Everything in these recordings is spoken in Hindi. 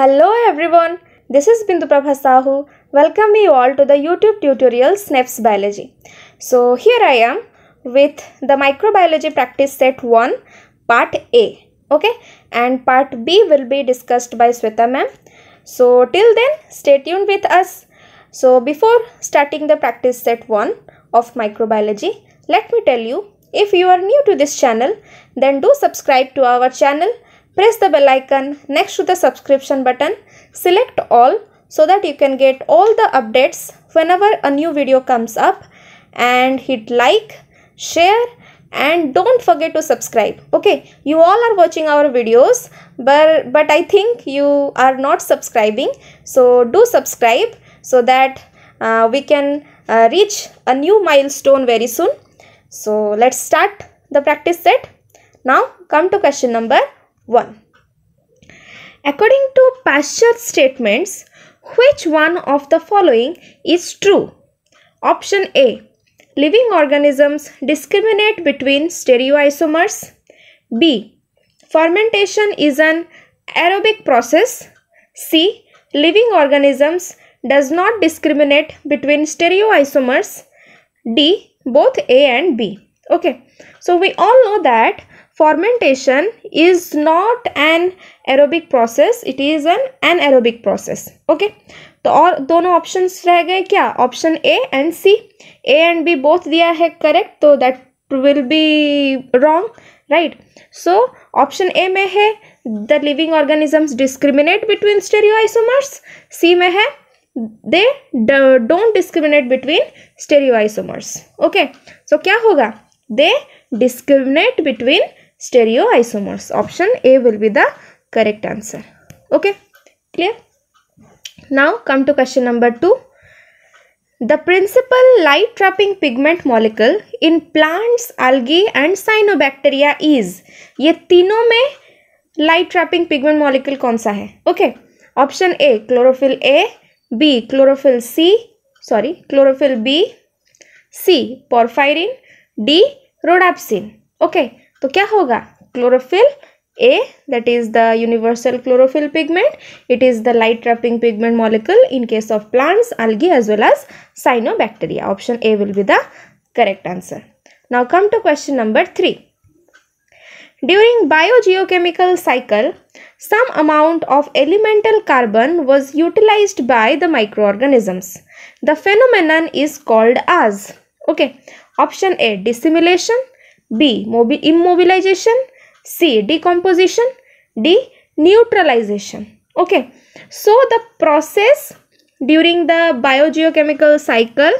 Hello everyone, this is Binduprabha Sahu. Welcome you all to the YouTube tutorial SNAPS Biology. So here I am with the microbiology practice set 1 part A. Okay and part B will be discussed by Swetha ma'am. So till then stay tuned with us. So before starting the practice set 1 of microbiology, let me tell you if you are new to this channel then do subscribe to our channel Press the bell icon next to the subscription button. Select all so that you can get all the updates whenever a new video comes up and hit like, share and don't forget to subscribe okay you all are watching our videos but but i think you are not subscribing so do subscribe so that uh, we can uh, reach a new milestone very soon so let's start the practice set now come to question number 1. According to Pasteur's statements, which one of the following is true? Option A. Living organisms discriminate between stereoisomers. B. Fermentation is an aerobic process. C. Living organisms does not discriminate between stereoisomers. D. Both A and B. Okay. So, we all know that fermentation is not an aerobic process it is an anaerobic process okay तो और दोनों ऑप्शंस रह गए क्या option A and C A and B both दिया है करेक्ट तो that will be wrong right so option A में है the living organisms discriminate between stereoisomers C में है they don't discriminate between stereoisomers okay so क्या होगा they discriminate between stereoisomers. Option A will be the correct answer. Okay, clear? Now come to question number 2. The principal light trapping pigment molecule in plants, algae and cyanobacteria is ये तीनों में लाइट ट्रैपिंग पिगमेंट मॉलिक्यूल कौन सा है okay option A chlorophyll A B chlorophyll C sorry chlorophyll B C porphyrin D rhodopsin okay तो क्या होगा chlorophyll A that is the universal chlorophyll pigment it is the light trapping pigment molecule in case of plants algae as well as cyanobacteria option a will be the correct answer now come to question number 3 during biogeochemical cycle some amount of elemental carbon was utilized by the microorganisms the phenomenon is called as okay option a dissimulation B. Immobilization. C. Decomposition. D. Neutralization. Okay. So, the process during the biogeochemical cycle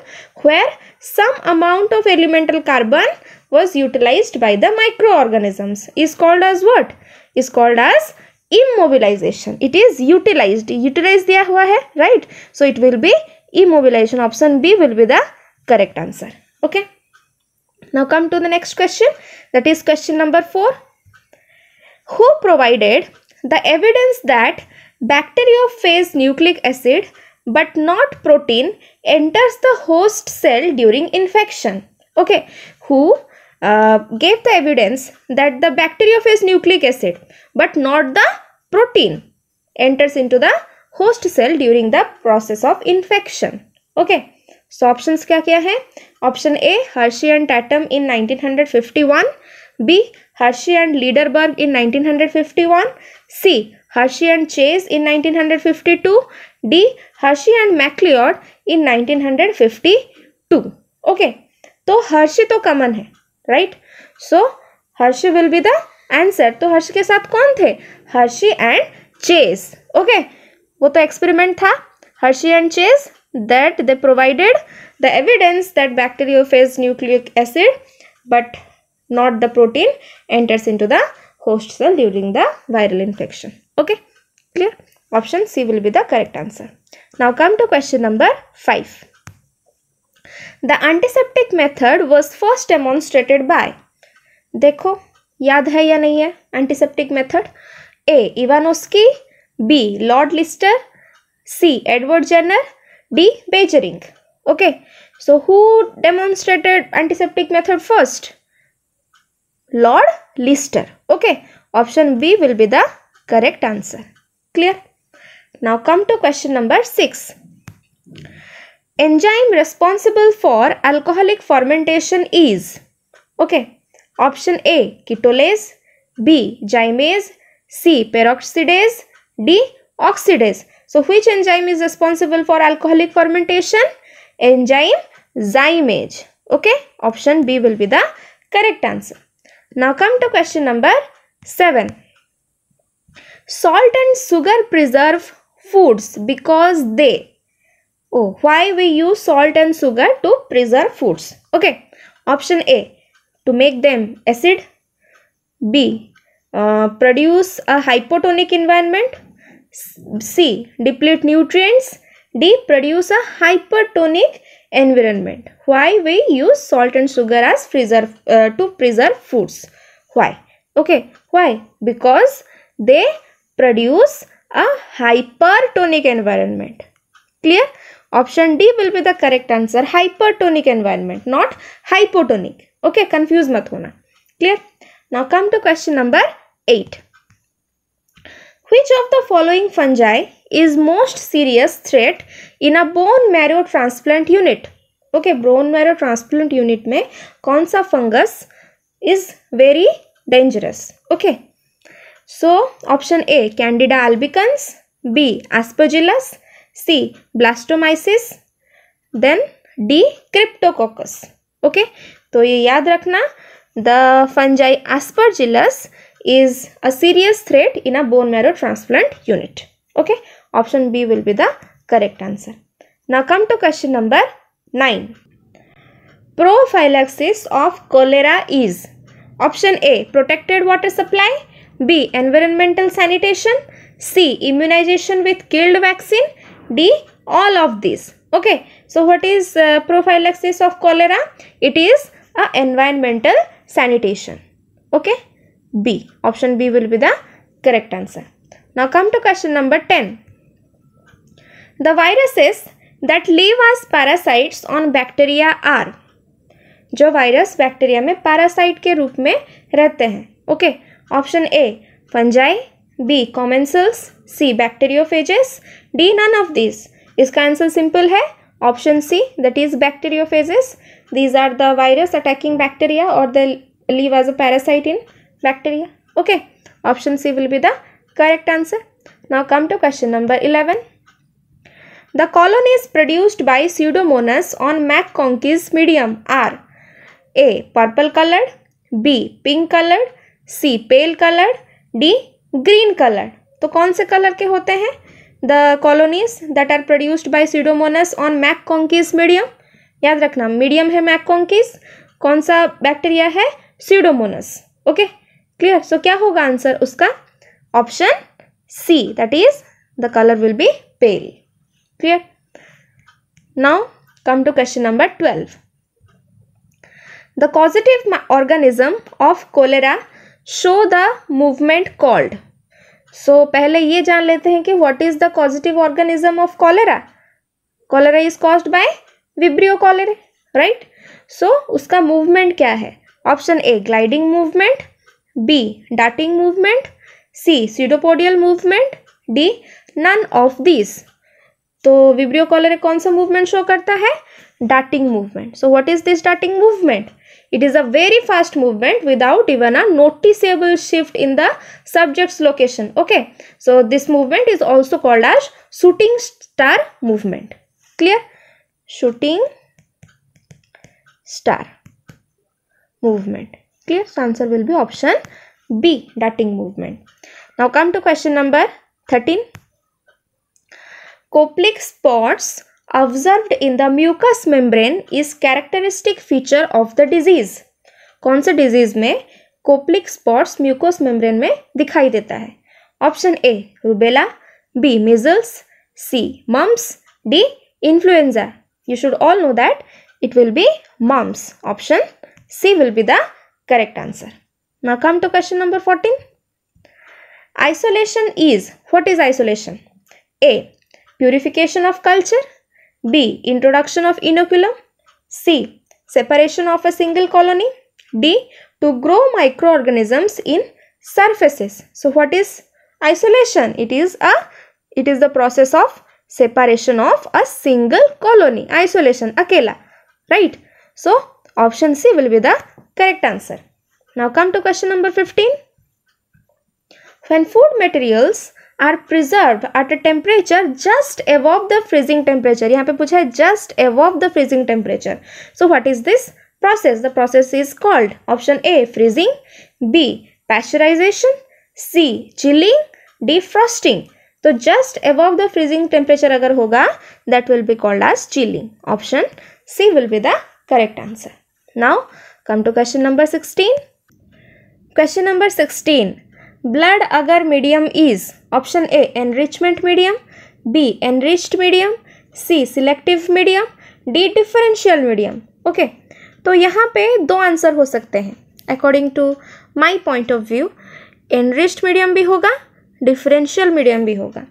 where some amount of elemental carbon was utilized by the microorganisms is called as what? Is called as immobilization. It is utilized. Utilized diya hua hai, right? So, it will be immobilization. Option B will be the correct answer. Okay. Now come to the next question that is question number 4. Who provided the evidence that bacteriophage nucleic acid but not protein enters the host cell during infection? Okay, who uh, gave the evidence that the bacteriophage nucleic acid but not the protein enters into the host cell during the process of infection. Okay. So option क्या क्या तो तो है option A Hershey and Tatum in 1951 B Hershey and Lederberg in 1951 C Hershey and Chase in 1952 D Hershey and MacLeod in 1952 okay तो हर्षी तो कमन है right so Hershey will be the answer तो हर्षी के साथ कौन थे हर्षी एंड चेज ओके वो तो एक्सपेरिमेंट था Hershey and Chase that they provided the evidence that bacteriophage nucleic acid but not the protein enters into the host cell during the viral infection okay clear option c will be the correct answer now come to question number 5 the antiseptic method was first demonstrated by देखो याद है या नहीं है antiseptic method. A. Ivanovsky. B. Lord Lister. C. Edward Jenner debasing. Okay, so who demonstrated antiseptic method first? Lord Lister. Okay, option B will be the correct answer. Clear? Now come to question number 6. Enzyme responsible for alcoholic fermentation is? Okay, option A ketolase, B gymase, C peroxidase, D oxidase. So which enzyme is responsible for alcoholic fermentation? Enzyme zymase. Okay, option B will be the correct answer. Now come to question number 7. Salt and sugar preserve foods because they. Oh, why we use salt and sugar to preserve foods? Okay, option A to make them acid. B. Uh, produce a hypotonic environment C. Deplete nutrients. D. Produce a hypertonic environment. Why we use salt and sugar as preserve uh, to preserve foods? Why? Okay. Why? Because they produce a hypertonic environment. Clear? Option D will be the correct answer. Hypertonic environment, not hypotonic. Okay, confuse mat hona. Clear? Now come to question number 8. Which of the following fungi is most serious threat in a bone marrow transplant unit okay bone marrow transplant unit में कौन सा fungus is very dangerous okay so option A Candida albicans B Aspergillus C Blastomyces then D Cryptococcus okay तो ये याद रखना the fungi Aspergillus is a serious threat in a bone marrow transplant unit. Okay, option B will be the correct answer. Now come to question number 9. Prophylaxis of cholera is option A protected water supply, B environmental sanitation, C immunization with killed vaccine, D all of these. Okay, so what is uh, prophylaxis of cholera? It is a environmental sanitation. Okay. B. Option B will be the correct answer. Now come to question number ten. The viruses that live as parasites on bacteria are. जो वायरस बैक्टीरिया में पैरासाइट के रूप में रहते हैं okay option A fungi B commensals C phages D none of this इसका आंसर सिंपल है option C that is bacteriophages these are the virus attacking bacteria और the live as a parasite in bacteria okay option c will be the correct answer now come to question number 11 the colonies produced by pseudomonas on mcconkey's medium are a purple colored b pink colored c pale colored d green colored तो कौन से कलर के होते हैं the colonies that are produced by Pseudomonas on MacConkey's medium याद रखना मीडियम है मैक कॉन्कीज कौन सा बैक्टीरिया है Pseudomonas okay okay? Clear so क्या होगा आंसर उसका option C that is the colour will be pale clear now come to question number twelve the causative organism of cholera show the movement called so पहले ये जान लेते हैं कि what is the causative organism of cholera cholera is cause by Vibrio cholerae right so उसका मूवमेंट क्या है option A gliding movement B डाटिंग movement C pseudopodial movement D none of this तो विब्रियो कॉलर कौन सा मूवमेंट शो करता है darting movement so what is this darting movement it is a very fast movement without even a noticeable shift in the subject's location okay so this movement is also called as shooting star movement clear shooting star movement So answer will be option B, darting movement. Now come to question number 13. Coplic spots observed in the mucous membrane is characteristic feature of the disease. कौन से डिजीज में कोप्लिक स्पॉट्स म्यूकोस मेम्ब्रेन में दिखाई देता है option A rubella B measles C mumps D influenza you should all know it will be mumps option c will be the Correct answer. Now come to question number 14. Isolation is, what is isolation? A. Purification of culture. B. Introduction of inoculum. C. Separation of a single colony. D. To grow microorganisms in surfaces. So what is isolation? It is a, it is the process of separation of a single colony. Isolation, akela, right? So option C will be the Correct answer. Now come to question number 15. When food materials are preserved at a temperature just above the freezing temperature yahan pe pucha hai just above the freezing temperature so what is this process the process is called option a freezing b pasteurization c chilling d frosting तो just above the freezing temperature अगर होगा that will be called as chilling option C will be the correct answer now come to question number sixteen question number sixteen blood agar medium is option A enrichment medium B enriched medium C selective medium D differential medium okay तो यहाँ पे दो आंसर हो सकते हैं according to my point of view enriched medium भी होगा डिफरेंशियल मीडियम भी होगा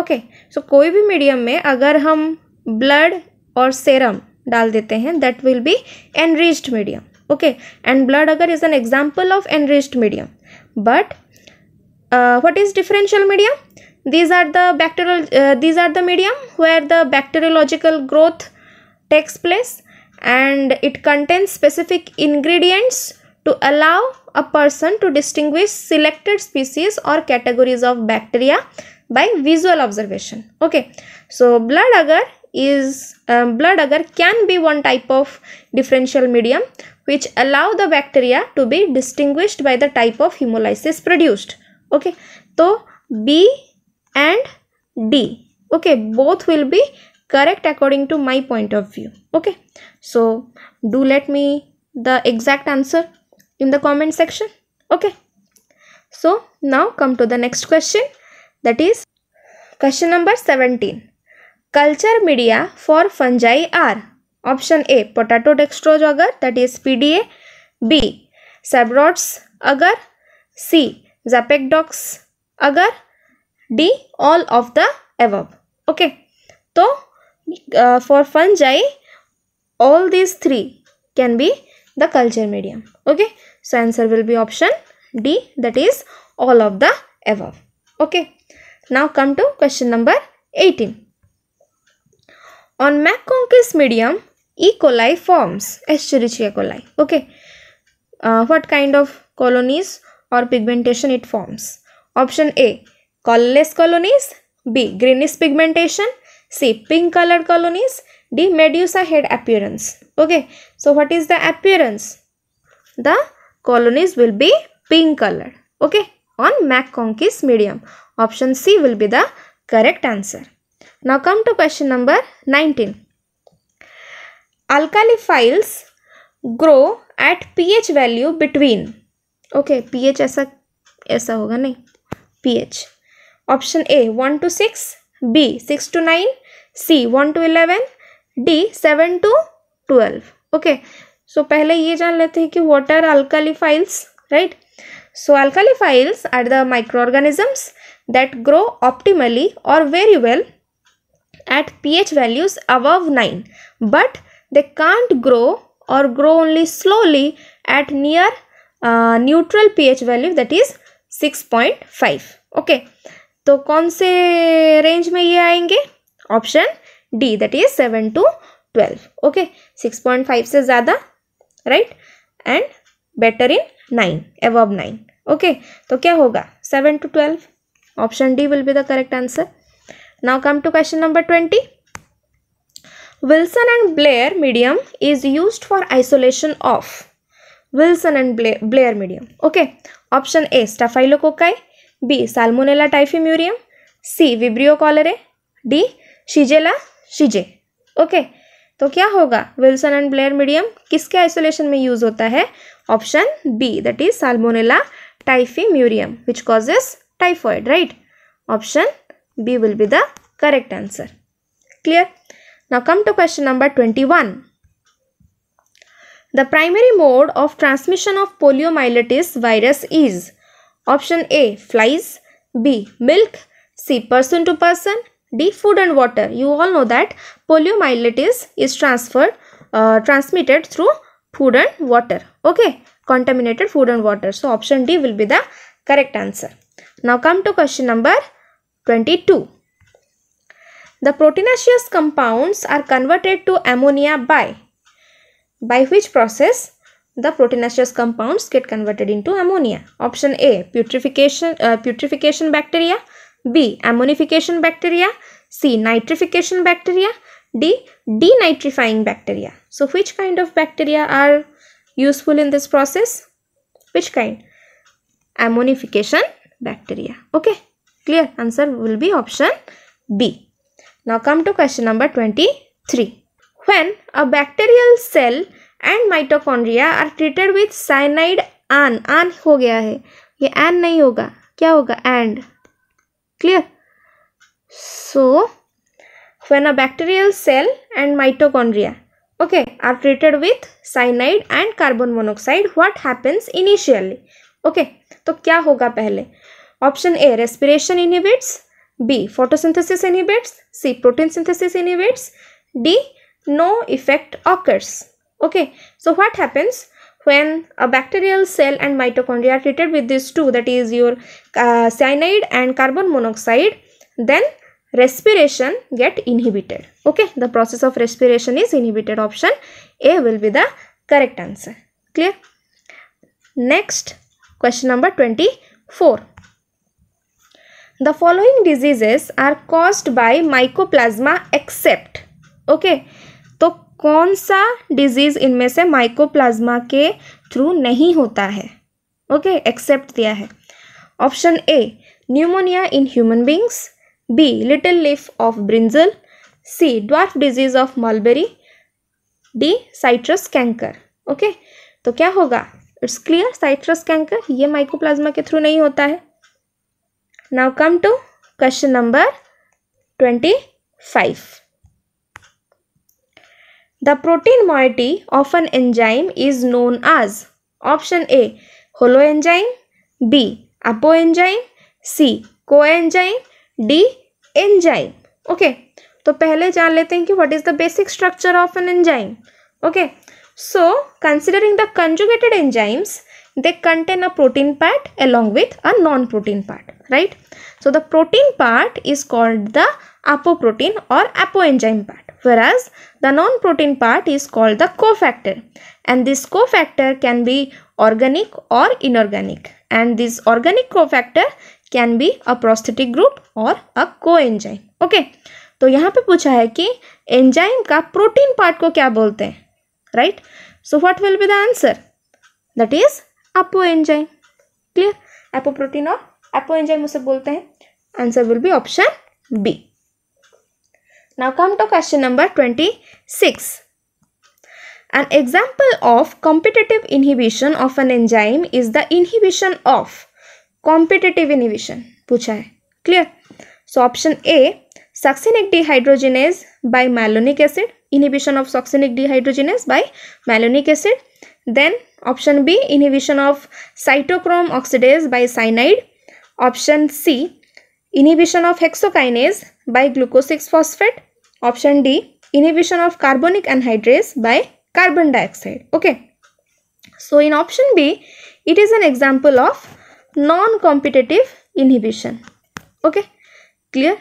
ओके okay, सो so कोई भी मीडियम में अगर हम ब्लड और सेरम डाल देते हैं that will be enriched medium okay and blood agar is an example of enriched medium but uh, what is differential medium these are the bacterial uh, these are the medium where the bacteriological growth takes place and it contains specific ingredients to allow a person to distinguish selected species or categories of bacteria by visual observation okay so blood agar is um, blood agar can be one type of differential medium which allow the bacteria to be distinguished by the type of hemolysis produced okay so b and d okay both will be correct according to my point of view okay so do let me the exact answer in the comment section okay so now come to the next question that is question number 17 culture media for fungi are option A potato dextrose agar that is P D A B Sabouraud's agar C Czapek Dox agar D all of the above okay तो for fungi all this three can be the culture medium okay so answer will be option D that is all of the above okay now come to question number eighteen on MacConkey's medium E. coli forms Escherichia coli. Okay. Uh, what kind of colonies or pigmentation it forms? Option A. Colorless colonies. B. Greenish pigmentation. C. Pink colored colonies. D. Medusa head appearance. Okay. So what is the appearance? The colonies will be pink colored. Okay. On MacConkey's medium. Option C will be the correct answer. Now come to question number 19. At P H value between okay P H ऐसा ऐसा होगा नहीं H option A one to six B six to nine C one to eleven D seven to twelve okay so पहले ये जान लेते हैं कि what are alkaliphiles right so alkaliphiles are the microorganisms that grow optimally और very well P H values above nine but they can't grow or grow only slowly at near uh, neutral pH value that is 6.5 okay तो कौन से रेंज में ये आएंगे option D that is seven to twelve okay six point five से ज़्यादा right and better in nine above nine okay तो क्या होगा seven to twelve option D will be the correct answer now come to question number twenty Wilson and Blair medium is used for isolation of Wilson and Blair, Blair medium. Okay. Option A Staphylococci, B Salmonella typhimurium, C Vibrio cholerae, D Shigella शिजे ओके तो क्या होगा विल्सन एंड ब्लेयर मीडियम किसके आइसोलेशन में यूज होता है option B that is Salmonella typhi murium which causes typhoid right option B will be the correct answer clear Now come to question number 21. The primary mode of transmission of poliomyelitis virus is option A flies, B milk, C person to person, D food and water. You all know that poliomyelitis is transferred uh, transmitted through food and water. Okay, contaminated food and water. So option D will be the correct answer. Now come to question number 22. The proteinaceous compounds are converted to ammonia by, by which process the proteinaceous compounds get converted into ammonia. Option A, putrefaction, uh, putrefaction bacteria. B, ammonification bacteria. C, nitrification bacteria. D, denitrifying bacteria. So, which kind of bacteria are useful in this process? Which kind? Ammonification bacteria. Okay, clear? Answer will be option B. Now come to question number 23. When a bacterial cell and mitochondria are treated with cyanide an an हो गया है ये an नहीं होगा क्या होगा and clear so when a bacterial cell and mitochondria okay are treated with cyanide and carbon monoxide what happens initially okay तो क्या होगा पहले option a respiration inhibits B. Photosynthesis inhibits. C. Protein synthesis inhibits. D. No effect occurs. Okay. So what happens when a bacterial cell and mitochondria are treated with these two that is your uh, cyanide and carbon monoxide then respiration get inhibited. Okay. The process of respiration is inhibited. Option A will be the correct answer. Clear? Next question number 24. The following diseases are caused by mycoplasma except okay तो कौन सा डिजीज इनमें से माइकोप्लाज्मा के थ्रू नहीं होता है ओके okay, एक्सेप्ट दिया है option A pneumonia in human beings B little leaf of brinjal C dwarf disease of mulberry D citrus canker okay तो क्या होगा इट्स क्लियर साइट्रस कैंकर ये माइकोप्लाज्मा के थ्रू नहीं होता है Now come to question number 25. The protein moiety of an enzyme is known as option A holoenzyme B apoenzyme C coenzyme D enzyme okay. तो पहले जान लेते हैं कि what is the basic structure of an enzyme okay so considering the conjugated enzymes they contain a protein part along with a non protein part right so the protein part is called the apoprotein or apoenzyme part whereas the non-protein part is called the cofactor and this cofactor can be organic or inorganic and this organic cofactor can be a prosthetic group or a coenzyme okay तो यहाँ पे पूछा है कि एंजाइम का प्रोटीन पार्ट को क्या बोलते हैं right so what will be the answer that is apoenzyme clear apoprotein और आपको एंजाइम मुझसे बोलते हैं answer will be option B now come to question number twenty six an example of competitive inhibition of an enzyme is the inhibition of competitive inhibition. पूछा है clear so option A succinic dehydrogenase by malonic acid inhibition of succinic dehydrogenase by malonic acid then option B inhibition of cytochrome oxidase by cyanide Option C, inhibition of hexokinase by glucose 6-phosphate. Option D, inhibition of carbonic anhydrase by carbon dioxide. Okay. So, in option B, it is an example of non-competitive inhibition. Okay. Clear?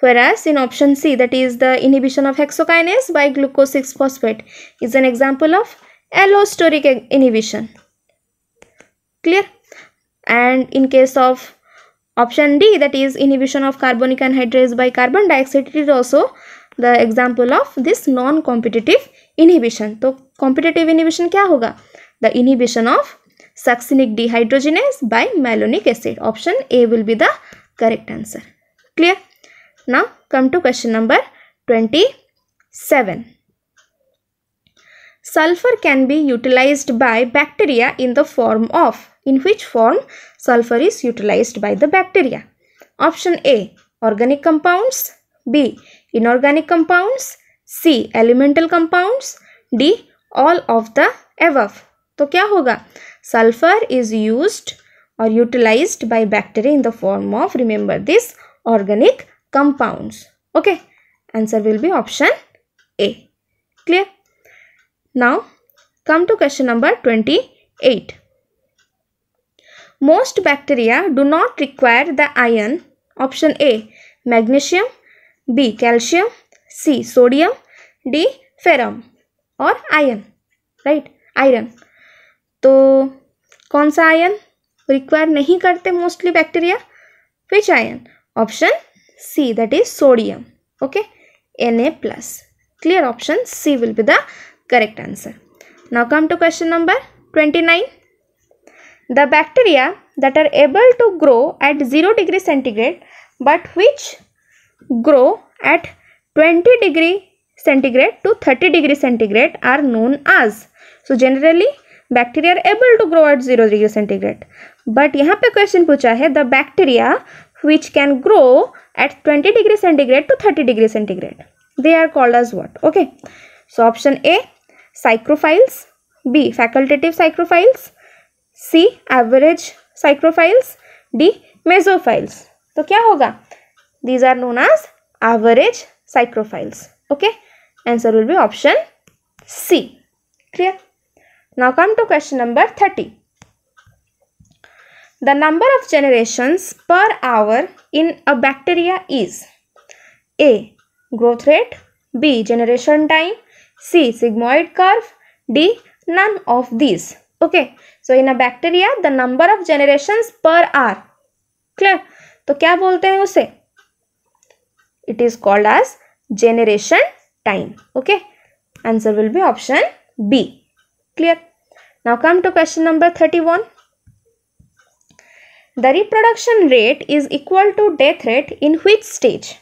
Whereas in option C, that is the inhibition of hexokinase by glucose 6-phosphate is an example of allosteric inhibition. Clear? And in case of Option D that is inhibition of carbonic anhydrase by carbon dioxide is also the example of this non-competitive inhibition. So competitive inhibition क्या होगा The inhibition of succinic dehydrogenase by malonic acid. Option A will be the correct answer. Clear? Now come to question number 27. Sulfur can be utilized by bacteria in the form of in which form sulfur is utilized by the bacteria. Option A. Organic compounds. B. Inorganic compounds. C. Elemental compounds. D. All of the above. तो क्या होगा Sulfur is used or utilized by bacteria in the form of remember this organic compounds. Okay. Answer will be option A. Clear. Now come to question number 28 most bacteria do not require the ion option A magnesium B calcium C sodium D ferrum और आयन राइट आयरन तो कौन सा आयन रिक्वायर नहीं करते mostly bacteria which ion option C that is sodium okay N A plus clear option C will be the correct answer now come to question number twenty nine The bacteria that are able to grow at 0 degree centigrade but which grow at 20 degree centigrade to 30 degree centigrade are known as. So generally bacteria are able to grow at 0 degree centigrade. But yahan pe question pucha hai the bacteria which can grow at 20 degree centigrade to 30 degree centigrade. They are called as what? Okay. So option A, psychrophiles. B, facultative psychrophiles. C average cyclophiles D mesophiles तो क्या होगा these are known as average cyclophiles okay answer will be option C clear now come to question number 30 the number of generations per hour in a bacteria is A growth rate B generation time C sigmoid curve D none of these okay so in a bacteria the number of generation per hour clear तो क्या बोलते हैं उसे it is called as generation time okay answer will be option B clear now come to question number thirty one the reproduction rate is equal to death rate in which stage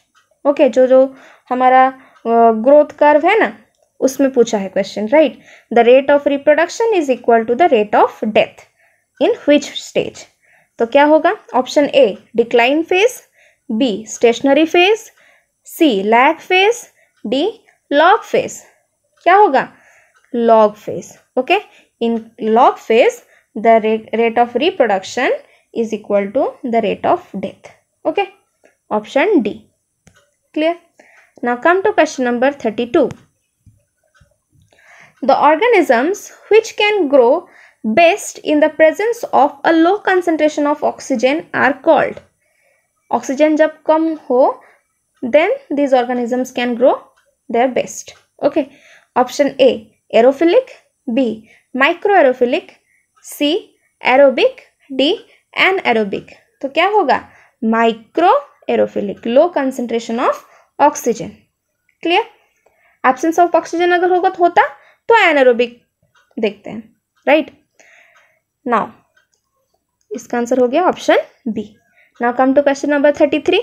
okay जो जो हमारा ग्रोथ कर्व है ना उसमें पूछा है question right the rate of reproduction is equal to the rate of death in which stage तो क्या होगा option A decline phase B stationary phase C lag phase D log phase क्या होगा log phase okay in log phase the rate of reproduction is equal to the rate of death okay option D clear now come to question number thirty two the organisms which can grow best in the presence of a low concentration of oxygen are called oxygen jab kam ho then these organisms can grow their best okay option a aerophilic b microaerophilic c aerobic d anaerobic to kya hoga micro aerophilic low concentration of oxygen clear absence of oxygen agar hoga to hota तो एनारोबिक देखते हैं राइट नाउ इसका आंसर हो गया option B now come to question number thirty three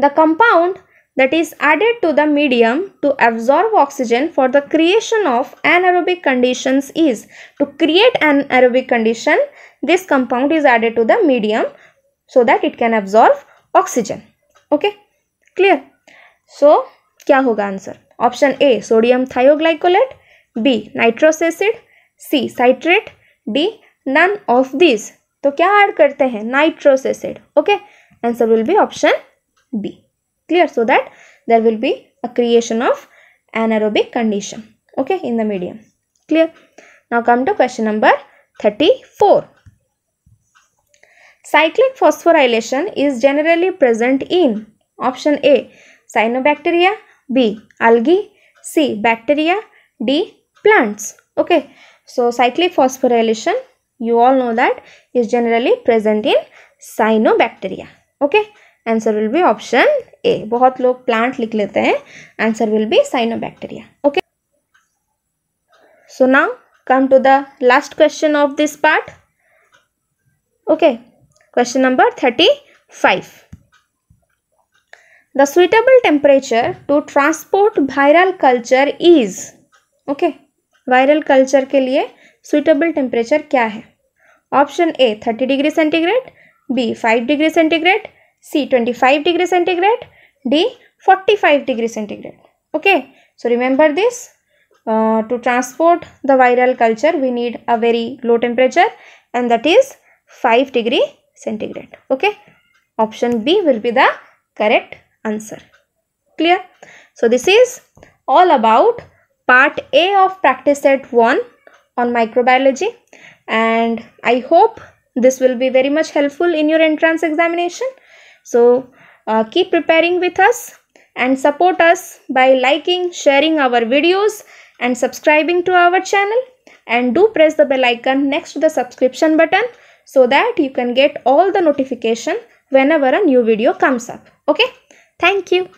the compound that is added to the medium to absorb oxygen for the creation of anaerobic conditions is to create an aerobic condition this compound is added to the medium so that it can absorb oxygen okay clear so kya hoga answer option A sodium thioglycolate B nitrous acid C citrate D none of this तो क्या ऐड करते हैं nitrous acid okay answer will be option B clear so that there will be a creation of anaerobic condition okay in the medium clear now come to question number thirty four cyclic phosphorylation is generally present in option A cyanobacteria B algae C bacteria D plants okay so cyclic phosphorylation you all know that is generally present in cyanobacteria okay answer will be option A बहुत लोग प्लांट लिख लेते हैं answer will be cyanobacteria okay so now come to the last question of this part okay question number thirty five The suitable temperature to transport viral culture is okay viral culture के लिए suitable temperature क्या है Option A 30 degree centigrade, B 5 degree centigrade, C 25 degree centigrade, D 45 degree centigrade. okay so remember this uh, to transport the viral culture we need a very low temperature and that is 5 degree centigrade okay option b will be the correct answer clear so this is all about part a of practice set 1 on microbiology and i hope this will be very much helpful in your entrance examination so uh, keep preparing with us and support us by liking sharing our videos and subscribing to our channel and do press the bell icon next to the subscription button so that you can get all the notification whenever a new video comes up okay Thank you.